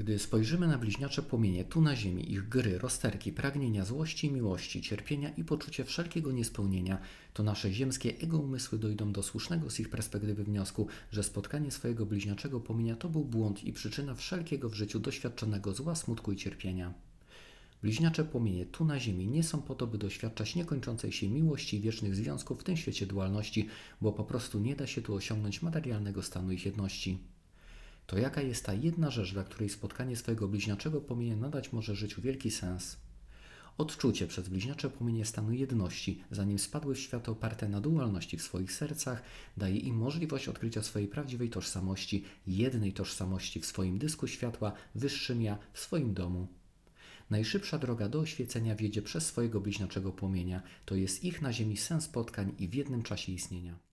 Gdy spojrzymy na bliźniacze płomienie tu na ziemi, ich gry, rozterki, pragnienia, złości, miłości, cierpienia i poczucie wszelkiego niespełnienia, to nasze ziemskie ego umysły dojdą do słusznego z ich perspektywy wniosku, że spotkanie swojego bliźniaczego płomienia to był błąd i przyczyna wszelkiego w życiu doświadczonego zła, smutku i cierpienia. Bliźniacze płomienie tu na ziemi nie są po to, by doświadczać niekończącej się miłości i wiecznych związków w tym świecie dualności, bo po prostu nie da się tu osiągnąć materialnego stanu ich jedności to jaka jest ta jedna rzecz, dla której spotkanie swojego bliźniaczego płomienia nadać może życiu wielki sens? Odczucie przez bliźniacze płomienie stanu jedności, zanim spadły w świat oparte na dualności w swoich sercach, daje im możliwość odkrycia swojej prawdziwej tożsamości, jednej tożsamości w swoim dysku światła, wyższym ja, w swoim domu. Najszybsza droga do oświecenia wiedzie przez swojego bliźniaczego płomienia, to jest ich na ziemi sens spotkań i w jednym czasie istnienia.